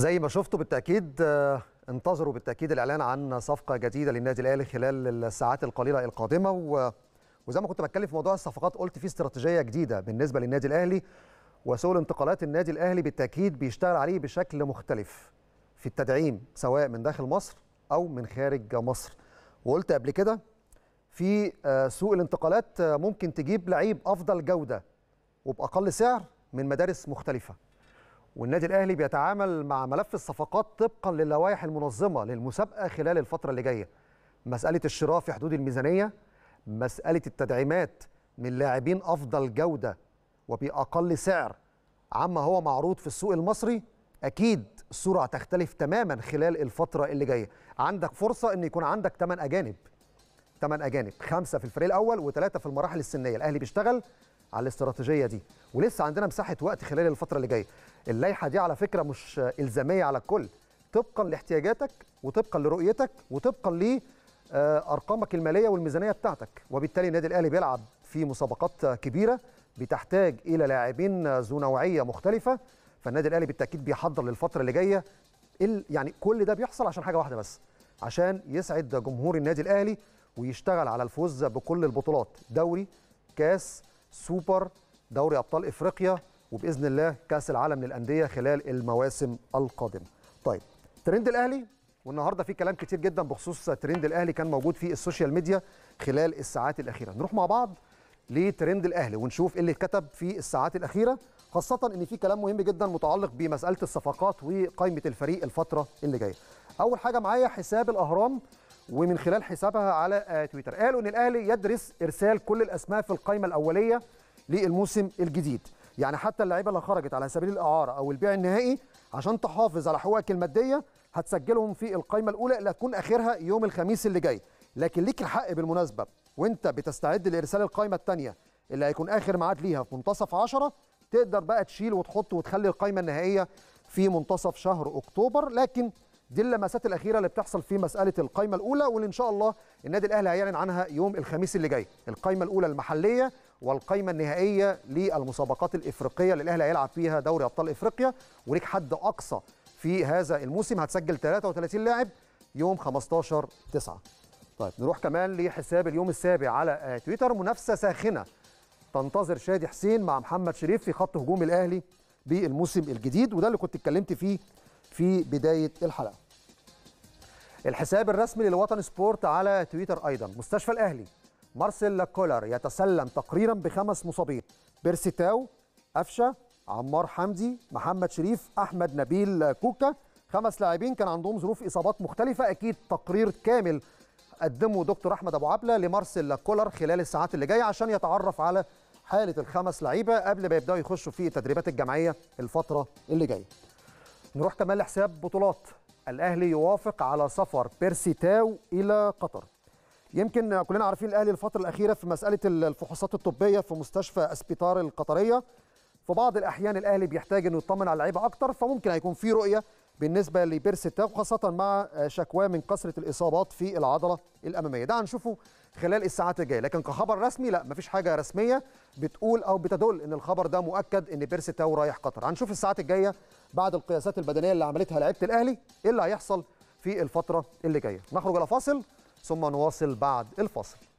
زي ما شفتوا بالتاكيد آه، انتظروا بالتاكيد الاعلان عن صفقه جديده للنادي الاهلي خلال الساعات القليله القادمه و... وزي ما كنت بتكلم في موضوع الصفقات قلت في استراتيجيه جديده بالنسبه للنادي الاهلي وسوق الانتقالات النادي الاهلي بالتاكيد بيشتغل عليه بشكل مختلف في التدعيم سواء من داخل مصر او من خارج مصر وقلت قبل كده في آه، سوق الانتقالات آه، ممكن تجيب لعيب افضل جوده وباقل سعر من مدارس مختلفه والنادي الاهلي بيتعامل مع ملف الصفقات طبقا للوائح المنظمه للمسابقه خلال الفتره اللي جايه مساله الشراء في حدود الميزانيه مساله التدعيمات من لاعبين افضل جوده وباقل سعر عما هو معروض في السوق المصري اكيد الصوره هتختلف تماما خلال الفتره اللي جايه عندك فرصه ان يكون عندك 8 اجانب 8 اجانب خمسه في الفريق الاول وثلاثه في المراحل السنيه الاهلي بيشتغل على الاستراتيجيه دي ولسه عندنا مساحه وقت خلال الفتره اللي جايه اللائحه دي على فكره مش الزاميه على الكل طبقا لاحتياجاتك وطبقا لرؤيتك وطبقا ل آه، ارقامك الماليه والميزانيه بتاعتك وبالتالي النادي الاهلي بيلعب في مسابقات كبيره بتحتاج الى لاعبين ذو نوعيه مختلفه فالنادي الاهلي بالتاكيد بيحضر للفتره اللي جايه يعني كل ده بيحصل عشان حاجه واحده بس عشان يسعد جمهور النادي الاهلي ويشتغل على الفوز بكل البطولات دوري كاس سوبر دوري ابطال افريقيا وباذن الله كاس العالم للانديه خلال المواسم القادمه. طيب ترند الاهلي والنهارده في كلام كتير جدا بخصوص ترند الاهلي كان موجود في السوشيال ميديا خلال الساعات الاخيره نروح مع بعض لترند الاهلي ونشوف ايه اللي اتكتب في الساعات الاخيره خاصه ان في كلام مهم جدا متعلق بمساله الصفقات وقائمه الفريق الفتره اللي جايه اول حاجه معايا حساب الاهرام ومن خلال حسابها على آه، تويتر قالوا ان الاهلي يدرس ارسال كل الاسماء في القائمه الاوليه للموسم الجديد يعني حتى اللعيبه اللي خرجت على سبيل الاعاره او البيع النهائي عشان تحافظ على حقوقك الماديه هتسجلهم في القائمه الاولى اللي هتكون اخرها يوم الخميس اللي جاي لكن ليك الحق بالمناسبه وانت بتستعد لارسال القائمه الثانيه اللي هيكون اخر ميعاد ليها في منتصف 10 تقدر بقى تشيل وتحط وتخلي القائمه النهائيه في منتصف شهر اكتوبر لكن دي اللمسات الاخيره اللي بتحصل في مساله القايمه الاولى واللي ان شاء الله النادي الاهلي هيعلن عنها يوم الخميس اللي جاي القايمه الاولى المحليه والقايمه النهائيه للمسابقات الافريقيه اللي الاهلي هيلعب فيها دوري ابطال افريقيا وليك حد اقصى في هذا الموسم هتسجل 33 لاعب يوم 15 9 طيب نروح كمان لحساب اليوم السابع على آه، تويتر منافسه ساخنه تنتظر شادي حسين مع محمد شريف في خط هجوم الاهلي بالموسم الجديد وده اللي كنت اتكلمت فيه في بداية الحلقة الحساب الرسمي للوطن سبورت على تويتر أيضا مستشفى الأهلي مارسيل كولر يتسلم تقريرا بخمس مصابين بيرسي تاو قفشه عمار حمدي محمد شريف احمد نبيل كوكا خمس لاعبين كان عندهم ظروف اصابات مختلفه اكيد تقرير كامل قدمه دكتور احمد ابو عبله لمارسيل كولر خلال الساعات اللي جايه عشان يتعرف على حاله الخمس لعيبه قبل ما يبداوا يخشوا في التدريبات الجماعيه الفتره اللي جايه نروح كمان لحساب بطولات الاهلي يوافق على سفر بيرسي تاو الى قطر يمكن كلنا عارفين الاهلي الفتره الاخيره في مساله الفحوصات الطبيه في مستشفى اسبيطار القطريه في بعض الاحيان الاهلي بيحتاج انه يطمن على اللعيبه اكتر فممكن هيكون في رؤيه بالنسبه لبيرس التاو خاصه مع آه، شكواه من كثره الاصابات في العضله الاماميه ده هنشوفه خلال الساعات الجايه لكن كخبر رسمي لا مفيش حاجه رسميه بتقول او بتدل ان الخبر ده مؤكد ان بيرس تاو رايح قطر هنشوف الساعات الجايه بعد القياسات البدنيه اللي عملتها لعيبه الاهلي ايه اللي هيحصل في الفتره اللي جايه نخرج الى فاصل ثم نواصل بعد الفاصل